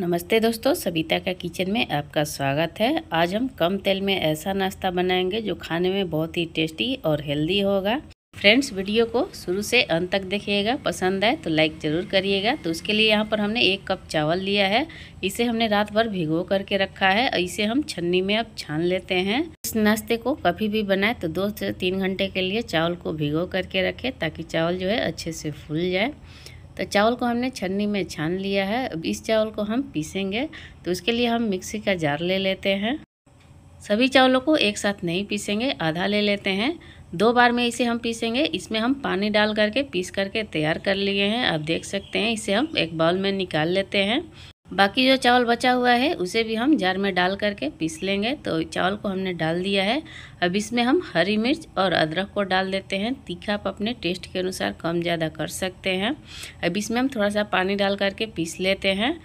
नमस्ते दोस्तों सविता का किचन में आपका स्वागत है आज हम कम तेल में ऐसा नाश्ता बनाएंगे जो खाने में बहुत ही टेस्टी और हेल्दी होगा फ्रेंड्स वीडियो को शुरू से अंत तक देखिएगा पसंद आए तो लाइक ज़रूर करिएगा तो उसके लिए यहाँ पर हमने एक कप चावल लिया है इसे हमने रात भर भिगो करके रखा है और इसे हम छन्नी में अब छान लेते हैं इस नाश्ते को कभी भी बनाए तो दो से तीन घंटे के लिए चावल को भिगो करके रखें ताकि चावल जो है अच्छे से फूल जाए तो चावल को हमने छन्नी में छान लिया है अब इस चावल को हम पीसेंगे तो उसके लिए हम मिक्सी का जार ले लेते हैं सभी चावलों को एक साथ नहीं पीसेंगे आधा ले लेते हैं दो बार में इसे हम पीसेंगे इसमें हम पानी डाल करके पीस करके तैयार कर लिए हैं आप देख सकते हैं इसे हम एक बाउल में निकाल लेते हैं बाकी जो चावल बचा हुआ है उसे भी हम जार में डाल करके पीस लेंगे तो चावल को हमने डाल दिया है अब इसमें हम हरी मिर्च और अदरक को डाल देते हैं तीखा आप अपने टेस्ट के अनुसार कम ज़्यादा कर सकते हैं अब इसमें हम थोड़ा सा पानी डाल करके पीस लेते हैं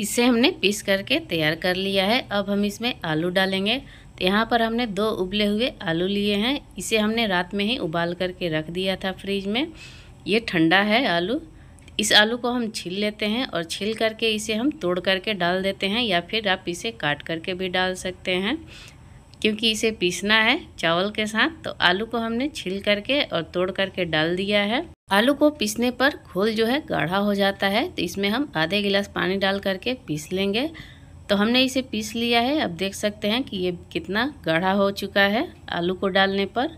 इसे हमने पीस करके तैयार कर लिया है अब हम इसमें आलू डालेंगे तो यहाँ पर हमने दो उबले हुए आलू लिए हैं इसे हमने रात में ही उबाल करके रख दिया था फ्रिज में ये ठंडा है आलू इस आलू को हम छील लेते हैं और छील करके इसे हम तोड़ करके डाल देते हैं या फिर आप इसे काट करके भी डाल सकते हैं क्योंकि इसे पीसना है चावल के साथ तो आलू को हमने छील करके और तोड़ करके डाल दिया है आलू को पीसने पर घोल जो है गाढ़ा हो जाता है तो इसमें हम आधे गिलास पानी डाल करके पीस लेंगे तो हमने इसे पीस लिया है अब देख सकते हैं कि ये कितना गाढ़ा हो चुका है आलू को डालने पर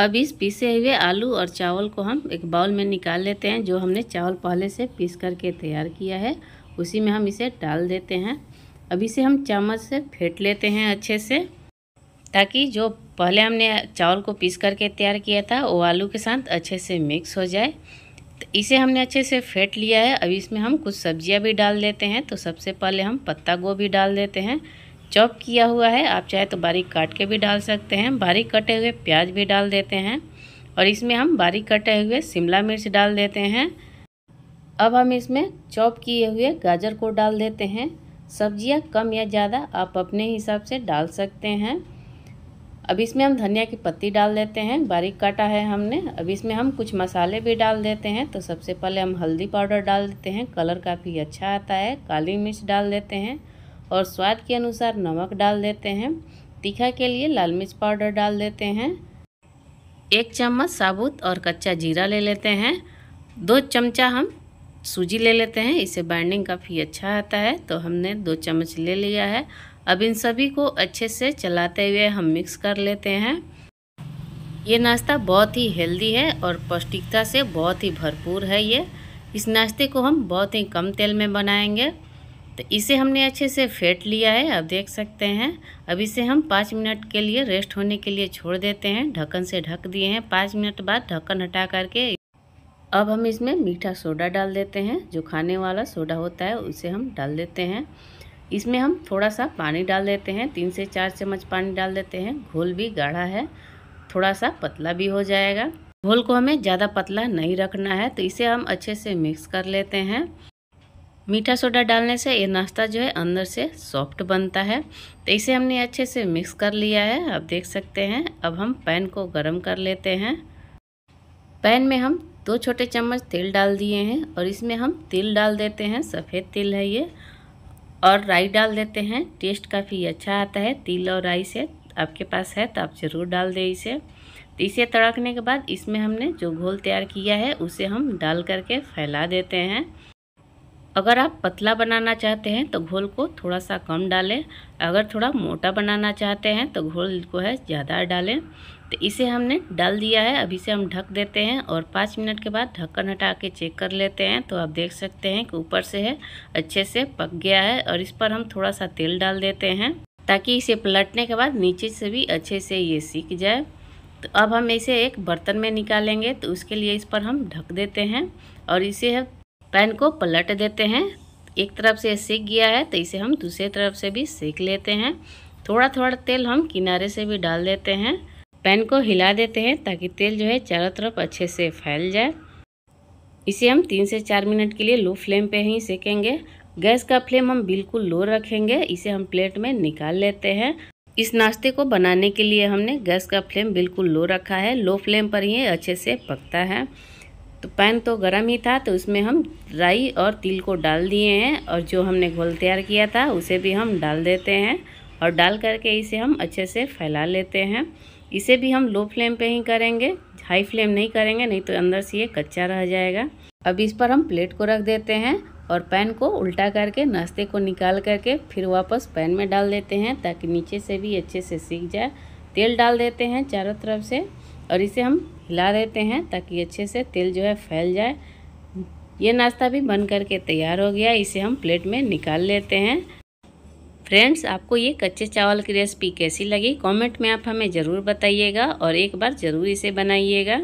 अब इस पीसे हुए आलू और चावल को हम एक बाउल में निकाल लेते हैं जो हमने चावल पहले से पीस करके तैयार किया है उसी में हम इसे डाल देते हैं अब इसे हम चम्मच से फेंट लेते हैं अच्छे से ताकि जो पहले हमने चावल को पीस करके तैयार किया था वो आलू के साथ अच्छे से मिक्स हो जाए तो इसे हमने अच्छे से फेंट लिया है अब इसमें हम कुछ सब्जियां भी डाल देते हैं तो सबसे पहले हम पत्ता गोभी डाल देते हैं चॉप किया हुआ है आप चाहे तो बारीक काट के भी डाल सकते हैं बारीक कटे हुए प्याज भी डाल देते हैं और इसमें हम बारीक कटे हुए शिमला मिर्च डाल देते हैं अब हम इसमें चॉप किए हुए गाजर को डाल देते हैं सब्जियां कम या ज़्यादा आप अपने हिसाब से डाल सकते हैं अब इसमें हम धनिया की पत्ती डाल देते हैं बारीक काटा है हमने अब इसमें हम कुछ मसाले भी डाल देते हैं तो सबसे पहले हम हल्दी पाउडर डाल देते हैं कलर काफ़ी अच्छा आता है काली मिर्च डाल देते हैं और स्वाद के अनुसार नमक डाल देते हैं तीखा के लिए लाल मिर्च पाउडर डाल देते हैं एक चम्मच साबुत और कच्चा जीरा ले लेते हैं दो चमचा हम सूजी ले लेते हैं इसे बाइंडिंग काफ़ी अच्छा आता है तो हमने दो चम्मच ले लिया है अब इन सभी को अच्छे से चलाते हुए हम मिक्स कर लेते हैं ये नाश्ता बहुत ही हेल्दी है और पौष्टिकता से बहुत ही भरपूर है ये इस नाश्ते को हम बहुत ही कम तेल में बनाएंगे तो इसे हमने अच्छे से फेंट लिया है आप देख सकते हैं अब इसे हम पाँच मिनट के लिए रेस्ट होने के लिए छोड़ देते हैं ढक्कन से ढक दिए हैं पाँच मिनट बाद ढक्कन हटा करके अब हम इसमें मीठा सोडा डाल देते हैं जो खाने वाला सोडा होता है उसे हम डाल देते हैं इसमें हम थोड़ा सा पानी डाल देते हैं तीन से चार चम्मच पानी डाल देते हैं घोल भी गाढ़ा है थोड़ा सा पतला भी हो जाएगा घोल को हमें ज़्यादा पतला नहीं रखना है तो इसे हम अच्छे से मिक्स कर लेते हैं मीठा सोडा डालने से ये नाश्ता जो है अंदर से सॉफ्ट बनता है तो इसे हमने अच्छे से मिक्स कर लिया है आप देख सकते हैं अब हम पैन को गर्म कर लेते हैं पैन में हम दो छोटे चम्मच तेल डाल दिए हैं और इसमें हम तिल डाल देते हैं सफ़ेद तिल है ये और राई डाल देते हैं टेस्ट काफ़ी अच्छा आता है तिल और राई से आपके पास है तो आप ज़रूर डाल दें इसे तो इसे तड़कने के बाद इसमें हमने जो घोल तैयार किया है उसे हम डाल करके फैला देते हैं अगर आप पतला बनाना चाहते हैं तो घोल को थोड़ा सा कम डालें अगर थोड़ा मोटा बनाना चाहते हैं तो घोल को है ज़्यादा डालें तो इसे हमने डाल दिया है अभी से हम ढक देते हैं और पाँच मिनट के बाद ढक्कन हटा के चेक कर लेते हैं तो आप देख सकते हैं कि ऊपर से है अच्छे से पक गया है और इस पर हम थोड़ा सा तेल डाल देते हैं ताकि इसे पलटने के बाद नीचे से भी अच्छे से ये सीख जाए तो अब हम इसे एक बर्तन में निकालेंगे तो उसके लिए इस पर हम ढक देते हैं और इसे पैन को पलट देते हैं एक तरफ से सीख गया है तो इसे हम दूसरे तरफ से भी सीख लेते हैं थोड़ा थोड़ा तेल हम किनारे से भी डाल देते हैं पैन को हिला देते हैं ताकि तेल जो है चारों तरफ अच्छे से फैल जाए इसे हम तीन से चार मिनट के लिए लो फ्लेम पे ही सेकेंगे गैस का फ्लेम हम बिल्कुल लो रखेंगे इसे हम प्लेट में निकाल लेते हैं इस नाश्ते को बनाने के लिए हमने गैस का फ्लेम बिल्कुल लो रखा है लो फ्लेम पर ही अच्छे से पकता है तो पैन तो गर्म ही था तो उसमें हम राई और तिल को डाल दिए हैं और जो हमने घोल तैयार किया था उसे भी हम डाल देते हैं और डाल करके इसे हम अच्छे से फैला लेते हैं इसे भी हम लो फ्लेम पे ही करेंगे हाई फ्लेम नहीं करेंगे नहीं तो अंदर से ये कच्चा रह जाएगा अब इस पर हम प्लेट को रख देते हैं और पैन को उल्टा करके नाश्ते को निकाल करके फिर वापस पैन में डाल देते हैं ताकि नीचे से भी अच्छे से सीख जाए तेल डाल देते हैं चारों तरफ से और इसे हम हिला देते हैं ताकि अच्छे से तेल जो है फैल जाए ये नाश्ता भी बन करके तैयार हो गया इसे हम प्लेट में निकाल लेते हैं फ्रेंड्स आपको ये कच्चे चावल की रेसिपी कैसी लगी कमेंट में आप हमें ज़रूर बताइएगा और एक बार ज़रूर इसे बनाइएगा